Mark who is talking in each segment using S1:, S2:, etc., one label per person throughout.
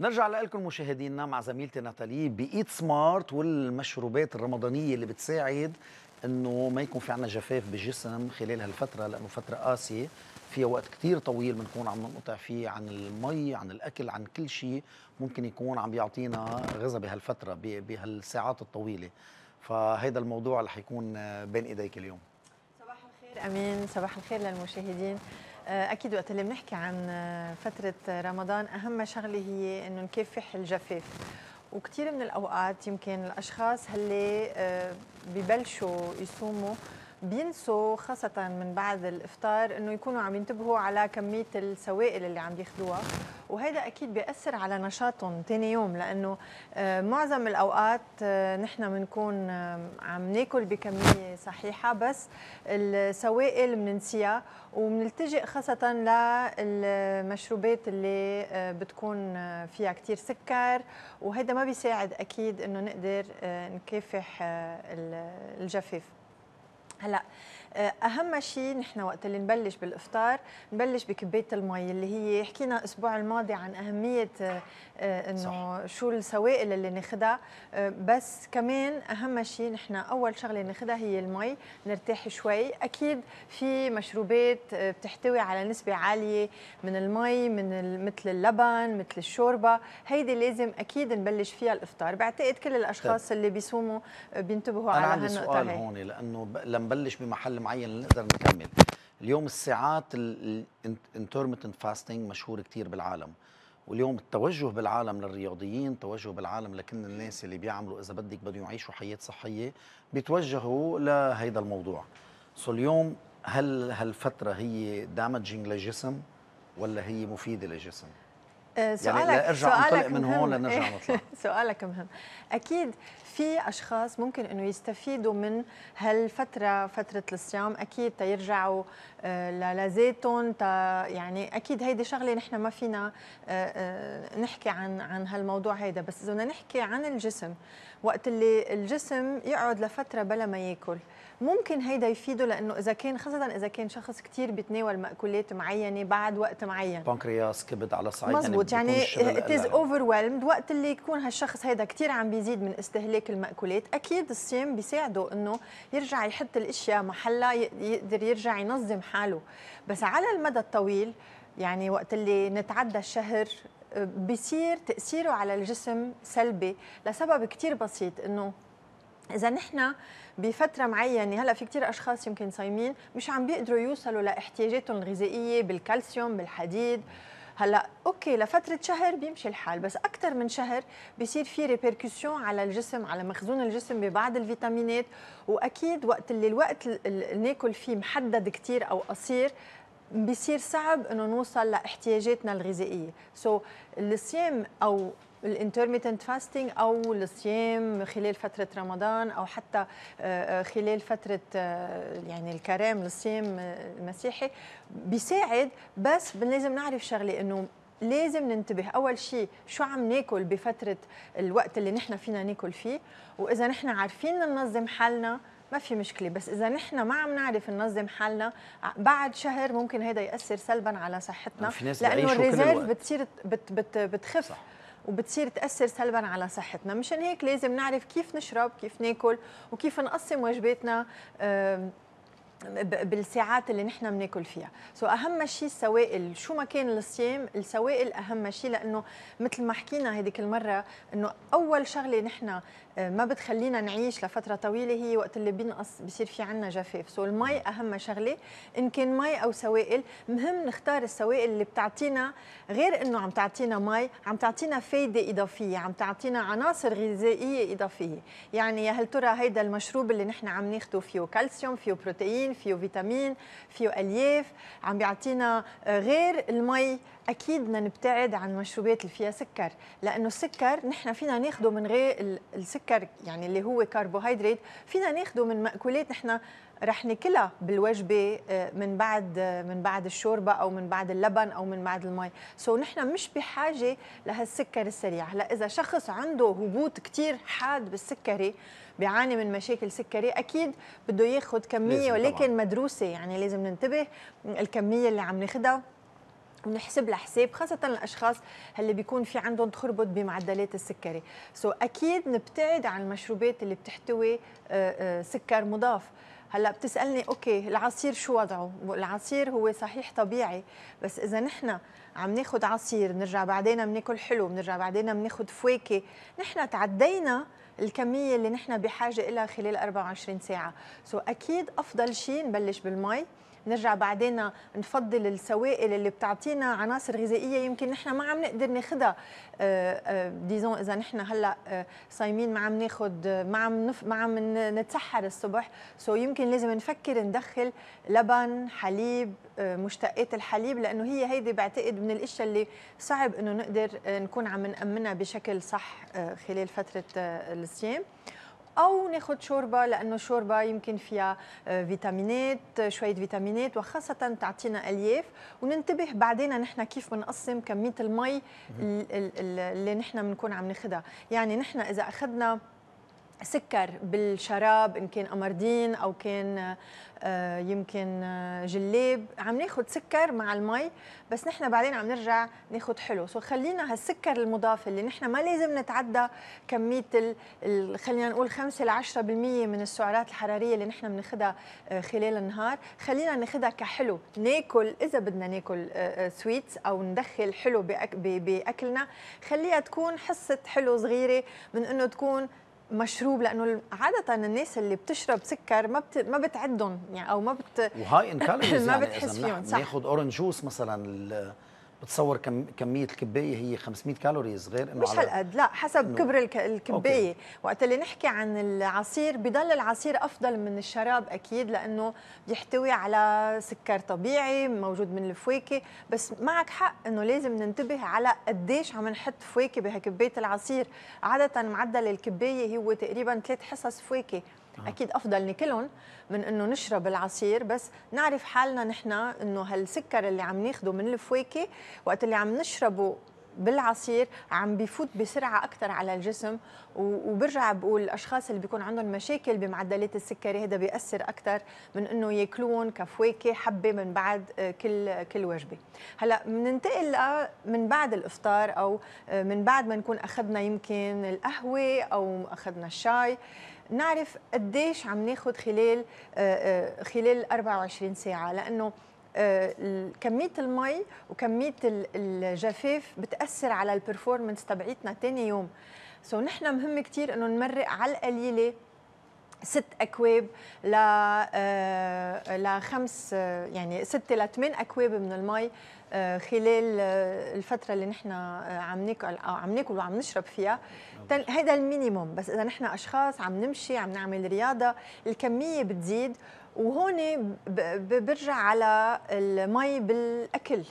S1: نرجع لكم مشاهدينا مع زميلتي ناتالي بايد سمارت والمشروبات الرمضانيه اللي بتساعد انه ما يكون في عندنا جفاف بالجسم خلال هالفتره لانه فتره قاسيه فيها وقت كتير طويل بنكون عم ننقطع فيه عن المي عن الاكل عن كل شيء ممكن يكون عم بيعطينا غذاء بهالفتره بهالساعات الطويله فهيدا الموضوع اللي حيكون بين ايديك اليوم
S2: صباح الخير امين صباح الخير للمشاهدين آه، اكيد وقت اللي بنحكي عن آه، فتره رمضان اهم شغله هي انه نكافح الجفاف وكثير من الاوقات يمكن الاشخاص اللي آه، ببلشوا يصوموا بينسوا خاصة من بعد الإفطار أنه يكونوا عم ينتبهوا على كمية السوائل اللي عم ياخذوها وهذا أكيد بيأثر على نشاطهم تاني يوم لأنه آه، معظم الأوقات آه، نحن بنكون آه، عم ناكل بكمية صحيحة بس السوائل بننسيها وبنلتجئ خاصة للمشروبات اللي بتكون فيها كتير سكر وهذا ما بيساعد أكيد أنه نقدر نكافح الجفاف هلا آه، اهم شيء نحن وقت اللي نبلش بالافطار نبلش بكبايه المي اللي هي حكينا الاسبوع الماضي عن اهميه آه، آه، انه شو السوائل اللي ناخذها بس كمان اهم شيء نحن اول شغله ناخذها هي المي نرتاح شوي اكيد في مشروبات بتحتوي على نسبه عاليه من المي من مثل اللبن مثل الشوربه هيدي لازم اكيد نبلش فيها الافطار بعتقد كل الاشخاص طيب. اللي بيصوموا بينتبهوا على هالنقطه هون
S1: لانه لما نبلش بمحل معين لنقدر نكمل اليوم الساعات الانترمتنت فاستنج مشهور كثير بالعالم واليوم التوجه بالعالم للرياضيين توجه بالعالم لكل الناس اللي بيعملوا اذا بدك بدهم يعيشوا حياه صحيه بيتوجهوا لهيدا الموضوع سو اليوم هل هالفتره هي دامجينج للجسم ولا هي مفيده للجسم
S2: سؤالك آه، يعني لا ارجع سؤالك انطلق من هون لنرجع إيه. نطلع سؤالك مهم اكيد في اشخاص ممكن انه يستفيدوا من هالفتره فتره الصيام اكيد تيرجعوا آه، لزيتهم يعني اكيد هيدي شغله نحن ما فينا آه، نحكي عن عن هالموضوع هيدا بس اذا بدنا نحكي عن الجسم وقت اللي الجسم يقعد لفتره بلا ما ياكل ممكن هيدا يفيده لانه اذا كان خاصه اذا كان شخص كثير بيتناول مأكولات معينه بعد وقت معين
S1: بنكرياس كبد على صعيد يعني مزبوط. مزبوط يعني اتز
S2: اوفرويلمد وقت اللي يكون هالشخص هيدا كثير عم بيزيد من استهلاك المأكولات اكيد الصيام بيساعده انه يرجع يحط الاشياء محلها يقدر يرجع ينظم حاله بس على المدى الطويل يعني وقت اللي نتعدى الشهر آه، بصير تأثيره على الجسم سلبي لسبب كثير بسيط انه اذا نحن بفتره معينه هلا في كثير اشخاص يمكن صايمين مش عم بيقدروا يوصلوا لاحتياجاتهم الغذائيه بالكالسيوم بالحديد هلا اوكي لفتره شهر بيمشي الحال بس اكثر من شهر بصير في ريبركسيون على الجسم على مخزون الجسم ببعض الفيتامينات واكيد وقت اللي الوقت اللي ناكل فيه محدد كثير او قصير بصير صعب انه نوصل لاحتياجاتنا الغذائيه سو so, الصيام او الانترميتنت فاستنج او الصيام خلال فتره رمضان او حتى آه، آه، خلال فتره آه، يعني الكرام الصيام المسيحي بيساعد بس لازم نعرف شغله انه لازم ننتبه اول شيء شو عم ناكل بفتره الوقت اللي نحن فينا ناكل فيه واذا نحن عارفين ننظم حالنا ما في مشكله بس اذا نحن ما عم نعرف ننظم حالنا بعد شهر ممكن هذا ياثر سلبا على صحتنا لانه الريزيرف بتصير بت بت بتخف صح. وبتصير تاثر سلبا على صحتنا مشان هيك لازم نعرف كيف نشرب كيف ناكل وكيف نقسم وجباتنا بالساعات اللي نحن بناكل فيها سو so اهم شيء السوائل شو ما كان الصيام السوائل اهم شيء لانه مثل ما حكينا هذيك المره انه اول شغله نحن آه، ما بتخلينا نعيش لفتره طويله هي وقت اللي بينقص بصير في عنا جفاف سو so المي اهم شغله ان كان مي او سوائل مهم نختار السوائل اللي بتعطينا غير انه عم تعطينا مي عم تعطينا فايده اضافيه عم تعطينا عناصر غذائيه اضافيه يعني يا هل ترى هيدا المشروب اللي نحن عم ناخده فيه كالسيوم فيه بروتين بروتين فيو فيتامين فيو الياف عم بيعطينا غير المي اكيد بدنا نبتعد عن المشروبات اللي فيها سكر لانه السكر نحن فينا ناخده من غير السكر يعني اللي هو كربوهيدرات فينا ناخده من ماكولات نحن رح ناكلها بالوجبه آه، من بعد آه، من بعد الشوربه او من بعد اللبن او من بعد المي سو so نحن مش بحاجه لهالسكر السريع هلا اذا شخص عنده هبوط كثير حاد بالسكري بيعاني من مشاكل سكري اكيد بده ياخذ كميه ولكن طبعا. مدروسه يعني لازم ننتبه الكميه اللي عم ناخذها ونحسب لها حساب خاصة الأشخاص اللي بيكون في عندهم تخربط بمعدلات السكري سو so, أكيد نبتعد عن المشروبات اللي بتحتوي آه، آه، سكر مضاف هلا بتسالني اوكي العصير شو وضعه العصير هو صحيح طبيعي بس اذا نحن عم ناخذ عصير بنرجع بعدين بناكل حلو بنرجع بعدين بناخذ فواكه نحن تعدينا الكميه اللي نحن بحاجه لها خلال 24 ساعه سو اكيد افضل شيء نبلش بالمي نرجع بعدين نفضل السوائل اللي بتعطينا عناصر غذائيه يمكن نحن ما عم نقدر ناخذها ديزون آه، آه، اذا نحن هلا آه، صايمين ما عم ناخذ ما عم نف... ما عم نتسحر الصبح سو يمكن لازم نفكر ندخل لبن حليب مشتقات الحليب لانه هي هيدي بعتقد من الاشياء اللي صعب انه نقدر نكون عم نامنها بشكل صح خلال فتره الصيام او ناخذ شوربه لانه الشوربه يمكن فيها آه، فيتامينات شويه فيتامينات وخاصه تعطينا الياف وننتبه بعدين نحن كيف بنقسم كميه المي اللي نحن بنكون عم ناخذها يعني نحن اذا اخذنا سكر بالشراب ان كان قمردين او كان آه، يمكن آه، جليب عم ناخذ سكر مع المي بس نحن بعدين عم نرجع ناخذ حلو سو خلينا هالسكر المضاف اللي نحن ما لازم نتعدى كميه ال... خلينا نقول 5 ل 10% من السعرات الحراريه اللي نحن بناخذها آه، خلال النهار خلينا ناخذها كحلو ناكل اذا بدنا ناكل سويتس او ندخل حلو باكلنا خليها تكون حصه حلو صغيره من انه تكون مشروب لانه عاده الناس اللي بتشرب سكر ما بت... ما بتعدهم يعني او ما بت وهاي ان كالوريز ما يعني بتحس فيهم صح ناخذ
S1: اورنج جوس مثلا بتصور كم كميه الكبايه هي 500 كالوريز غير انه مش هالقد
S2: لا حسب إنه كبر الكبايه وقت اللي نحكي عن العصير بضل العصير افضل من الشراب اكيد لانه بيحتوي على سكر طبيعي موجود من الفواكه بس معك حق انه لازم ننتبه على قديش عم نحط فواكه بهكبايه العصير عاده معدل الكبايه هو تقريبا ثلاث حصص فواكه آه. اكيد افضل ناكلهم من انه نشرب العصير بس نعرف حالنا نحن انه هالسكر اللي عم ناخده من الفواكه وقت اللي عم نشربه بالعصير عم بفوت بسرعه اكثر على الجسم وبرجع بقول الاشخاص اللي بيكون عندهم مشاكل بمعدلات السكري هذا بياثر اكثر من انه ياكلون كفواكه حبه من بعد آه، كل كل وجبه هلا بننتقل من بعد الافطار او آه، من بعد ما نكون اخذنا يمكن القهوه او اخذنا الشاي نعرف قديش عم ناخذ خلال آه، آه، خلال 24 ساعه لانه آه، كمية المي وكمية الجفاف بتأثر على البرفورمنس تبعيتنا ثاني يوم سو so نحن مهم كثير انه نمرق على القليلة ست اكواب ل آه، لخمس آه، يعني ست لثمان اكواب من المي آه، خلال الفتره اللي نحن عم ناكل او عم ناكل وعم نشرب فيها هذا المينيموم بس اذا نحن اشخاص عم نمشي عم نعمل رياضه الكميه بتزيد وهون برجع على المي بالاكل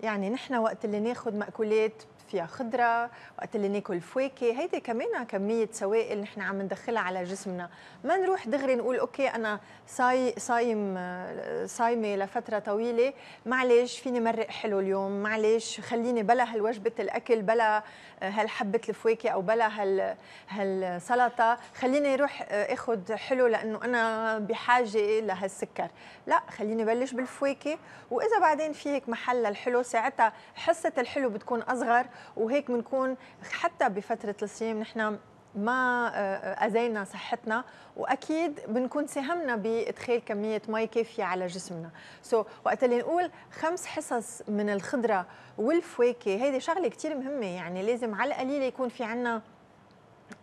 S2: يعني نحن وقت اللي ناخذ مأكولات فيها خضره وقت اللي ناكل فواكه هيدي كمان كميه سوائل نحن عم ندخلها على جسمنا ما نروح دغري نقول اوكي انا صاي صايم صايمه لفتره طويله معلش فيني مرق حلو اليوم معلش خليني بلا هالوجبه الاكل بلا هالحبه الفواكه او بلا هال هالسلطه خليني اروح اخذ حلو لانه انا بحاجه لهالسكر لا خليني بلش بالفواكه واذا بعدين في هيك محل للحلو ساعتها حصه الحلو بتكون اصغر وهيك بنكون حتى بفتره الصيام نحن ما أذينا آه، صحتنا وأكيد بنكون ساهمنا بإدخال كمية مي كافية على جسمنا سو so, وقت اللي نقول خمس حصص من الخضرة والفواكه هيدي شغلة كتير مهمة يعني لازم على القليلة يكون في عنا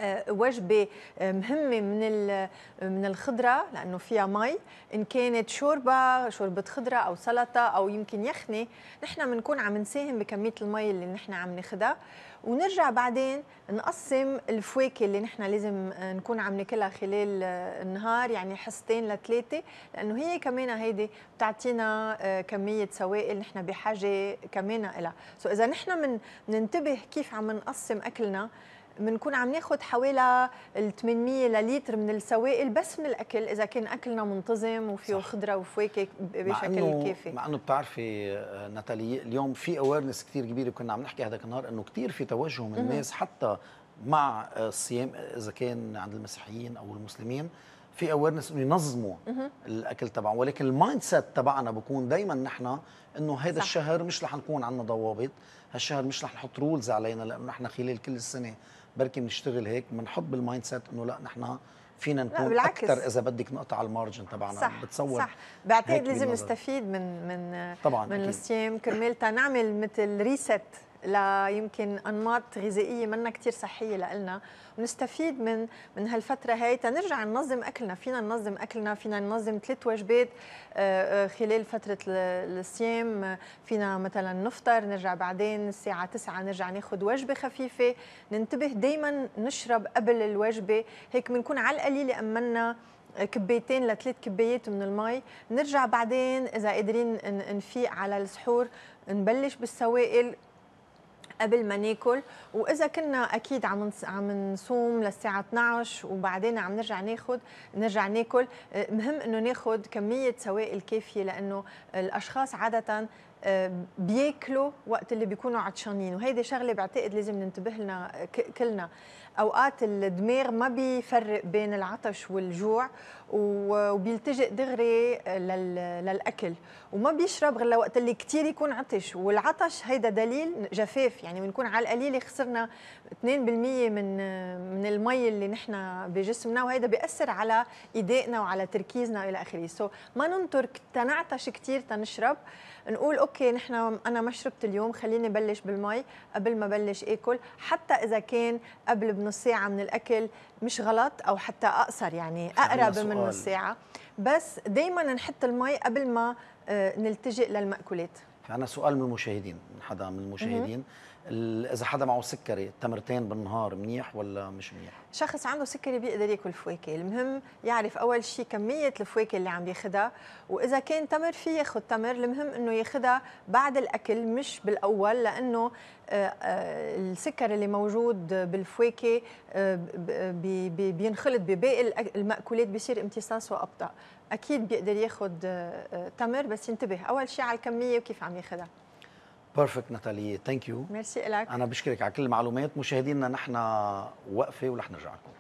S2: آه، وجبه آه، مهمه من آه، من الخضره لانه فيها مي ان كانت شوربه شوربه خضره او سلطه او يمكن يخنه نحن بنكون عم نساهم بكميه المي اللي نحن عم ناخذها ونرجع بعدين نقسم الفواكه اللي نحن لازم نكون عم ناكلها خلال النهار يعني حصتين لثلاثه لانه هي كمان هيدي بتعطينا كميه سوائل نحن بحاجه كمان لها سو اذا نحن من كيف عم نقسم اكلنا بنكون عم ناخذ حوالي ال 800 لليتر من السوائل بس من الاكل اذا كان اكلنا منتظم وفيه خضره وفواكه بشكل كافي مع انه
S1: بتعرفي آه، ناتالي اليوم في اويرنس كثير كبيره كنا عم نحكي هذاك النهار انه كثير في توجه من الناس حتى مع آه، الصيام اذا كان عند المسيحيين او المسلمين في اويرنس انه ينظموا الاكل تبعهم ولكن المايند سيت تبعنا بكون دائما نحن انه هذا الشهر مش رح نكون عندنا ضوابط هالشهر مش رح نحط رولز علينا لانه نحن خلال كل السنه بركي بنشتغل هيك بنحط بالمايند سيت انه لا نحن فينا نكون اكثر اذا بدك نقطع المارجن تبعنا صح بتصور صح بعتقد لازم نستفيد
S2: من من طبعا من الصيام كرمال تنعمل مثل ريست لا يمكن انماط غذائيه منا كثير صحيه لإلنا ونستفيد من من هالفتره هي تنرجع ننظم اكلنا فينا ننظم اكلنا فينا ننظم ثلاث وجبات آه، آه، خلال فتره الصيام فينا مثلا نفطر نرجع بعدين الساعه 9 نرجع ناخذ وجبه خفيفه ننتبه دائما نشرب قبل الوجبه هيك بنكون على القليله امنا آه، كبيتين لثلاث كبايات من المي نرجع بعدين اذا قادرين نفيق على السحور نبلش بالسوائل قبل ما ناكل واذا كنا اكيد عم عم نصوم للساعه 12 وبعدين عم نرجع ناخذ نرجع ناكل آه، مهم انه ناخذ كميه سوائل كافيه لانه الاشخاص عاده بياكلوا وقت اللي بيكونوا عطشانين وهيدي شغله بعتقد لازم ننتبه لنا كلنا اوقات الدماغ ما بيفرق بين العطش والجوع وبيلتجئ دغري للاكل وما بيشرب غير لوقت اللي كثير يكون عطش والعطش هيدا دليل جفاف يعني بنكون على القليل خسرنا 2% من من المي اللي نحن بجسمنا وهيدا بياثر على ايدائنا وعلى تركيزنا الى اخره سو so ما ننترك تنعطش كثير تنشرب نقول اوكي نحن انا ما شربت اليوم خليني بلش بالمي قبل ما بلش اكل حتى اذا كان قبل بنص ساعه من الاكل مش غلط او حتى اقصر يعني اقرب من نص ساعه بس دائما نحط المي قبل ما آه، نلتجئ للمأكولات
S1: عندنا سؤال من المشاهدين من حدا من المشاهدين اذا حدا معه سكري تمرتين بالنهار منيح ولا مش منيح
S2: شخص عنده سكري بيقدر ياكل فواكه المهم يعرف اول شيء كميه الفواكه اللي عم ياخذها واذا كان تمر فيه ياخذ تمر المهم انه ياخذها بعد الاكل مش بالاول لانه آه، آه، السكر اللي موجود بالفواكه آه، بينخلط بباقي الماكولات بيصير امتصاصه ابطا اكيد بيقدر ياخذ آه، آه، تمر بس ينتبه اول شيء على الكميه وكيف عم ياخذها
S1: بيرفكت ناتالي ثانك يو
S2: ميرسي لك انا
S1: بشكرك على كل المعلومات مشاهدينا نحن وقفه ورح نرجع لكم